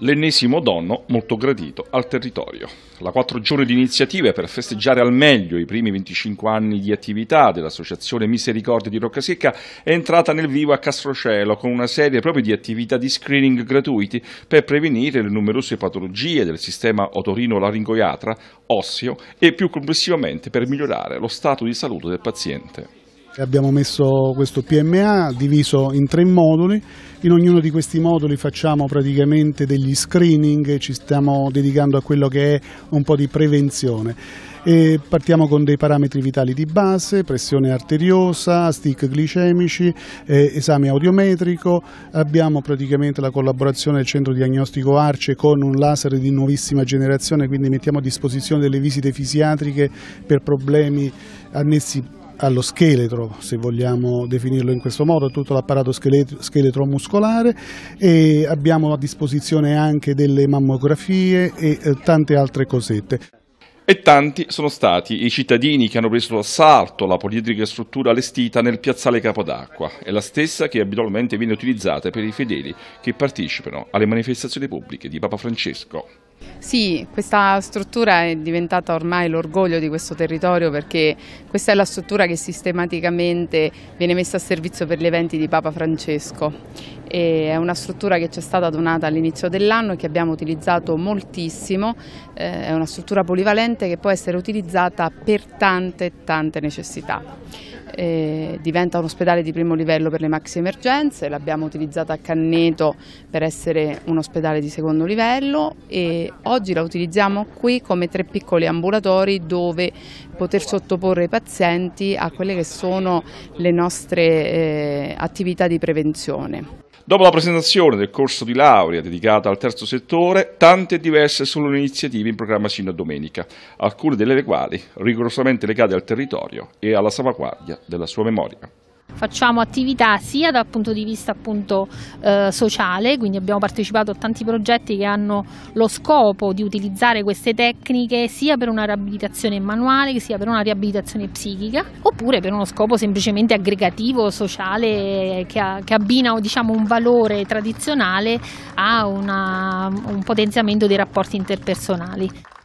l'ennesimo donno molto gradito al territorio. La quattro giorni di iniziative per festeggiare al meglio i primi 25 anni di attività dell'Associazione Misericordia di Roccasecca è entrata nel vivo a Castrocelo con una serie proprio di attività di screening gratuiti per prevenire le numerose patologie del sistema otorino-laringoiatra, osseo e più complessivamente per migliorare lo stato di salute del paziente. Abbiamo messo questo PMA diviso in tre moduli, in ognuno di questi moduli facciamo praticamente degli screening, ci stiamo dedicando a quello che è un po' di prevenzione. E partiamo con dei parametri vitali di base, pressione arteriosa, stick glicemici, eh, esame audiometrico, abbiamo praticamente la collaborazione del centro diagnostico Arce con un laser di nuovissima generazione, quindi mettiamo a disposizione delle visite fisiatriche per problemi annessi allo scheletro, se vogliamo definirlo in questo modo, tutto l'apparato scheletro, scheletro muscolare e abbiamo a disposizione anche delle mammografie e eh, tante altre cosette. E tanti sono stati i cittadini che hanno preso l'assalto la poliedrica struttura allestita nel piazzale Capodacqua. È la stessa che abitualmente viene utilizzata per i fedeli che partecipano alle manifestazioni pubbliche di Papa Francesco. Sì, questa struttura è diventata ormai l'orgoglio di questo territorio perché questa è la struttura che sistematicamente viene messa a servizio per gli eventi di Papa Francesco è una struttura che ci è stata donata all'inizio dell'anno e che abbiamo utilizzato moltissimo, eh, è una struttura polivalente che può essere utilizzata per tante tante necessità. Eh, diventa un ospedale di primo livello per le maxi emergenze, l'abbiamo utilizzata a Canneto per essere un ospedale di secondo livello e oggi la utilizziamo qui come tre piccoli ambulatori dove poter sottoporre i pazienti a quelle che sono le nostre eh, attività di prevenzione. Dopo la presentazione del corso di laurea dedicata al terzo settore, tante e diverse sono le iniziative in programma sino a domenica, alcune delle quali rigorosamente legate al territorio e alla salvaguardia della sua memoria. Facciamo attività sia dal punto di vista appunto, eh, sociale, quindi abbiamo partecipato a tanti progetti che hanno lo scopo di utilizzare queste tecniche sia per una riabilitazione manuale sia per una riabilitazione psichica, oppure per uno scopo semplicemente aggregativo, sociale, che, ha, che abbina diciamo, un valore tradizionale a una, un potenziamento dei rapporti interpersonali.